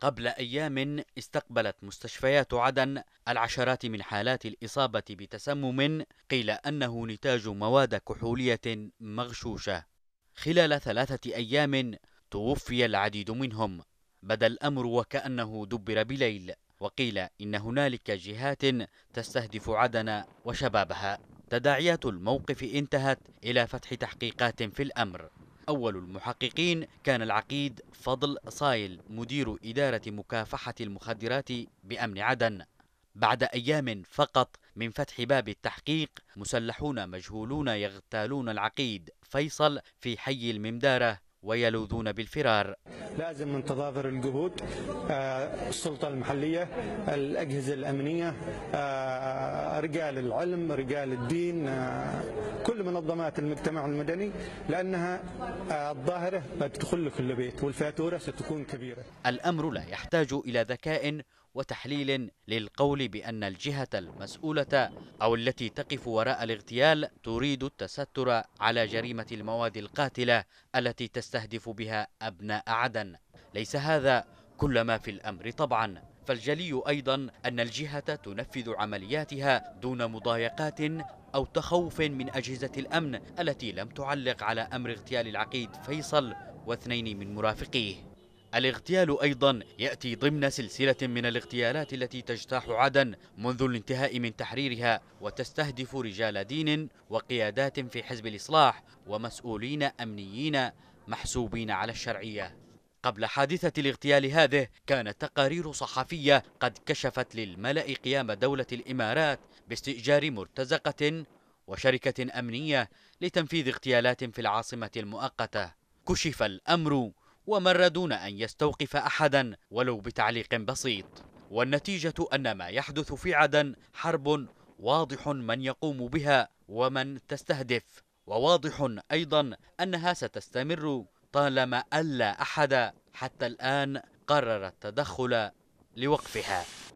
قبل أيام استقبلت مستشفيات عدن العشرات من حالات الإصابة بتسمم قيل أنه نتاج مواد كحولية مغشوشة خلال ثلاثة أيام توفي العديد منهم بدا الأمر وكأنه دبر بليل وقيل إن هنالك جهات تستهدف عدن وشبابها تداعيات الموقف انتهت إلى فتح تحقيقات في الأمر أول المحققين كان العقيد فضل صايل مدير إدارة مكافحة المخدرات بأمن عدن بعد أيام فقط من فتح باب التحقيق مسلحون مجهولون يغتالون العقيد فيصل في حي الممدارة ويلوذون بالفرار لازم من تضافر الجهود آه، السلطة المحلية الأجهزة الأمنية آه، رجال العلم رجال الدين آه، كل منظمات المجتمع المدني لأنها الظاهرة بتدخل في البيت والفاتورة ستكون كبيرة الأمر لا يحتاج إلى ذكاء وتحليل للقول بأن الجهة المسؤولة أو التي تقف وراء الاغتيال تريد التستر على جريمة المواد القاتلة التي تستهدف بها أبناء عدن ليس هذا كل ما في الأمر طبعاً فالجلي أيضا أن الجهة تنفذ عملياتها دون مضايقات أو تخوف من أجهزة الأمن التي لم تعلق على أمر اغتيال العقيد فيصل واثنين من مرافقيه الاغتيال أيضا يأتي ضمن سلسلة من الاغتيالات التي تجتاح عدن منذ الانتهاء من تحريرها وتستهدف رجال دين وقيادات في حزب الإصلاح ومسؤولين أمنيين محسوبين على الشرعية قبل حادثة الاغتيال هذه كانت تقارير صحفية قد كشفت للملأ قيام دولة الإمارات باستئجار مرتزقة وشركة أمنية لتنفيذ اغتيالات في العاصمة المؤقتة كشف الأمر ومر دون أن يستوقف أحدا ولو بتعليق بسيط والنتيجة أن ما يحدث في عدن حرب واضح من يقوم بها ومن تستهدف وواضح أيضا أنها ستستمر طالما ألا أحد حتى الآن قرر التدخل لوقفها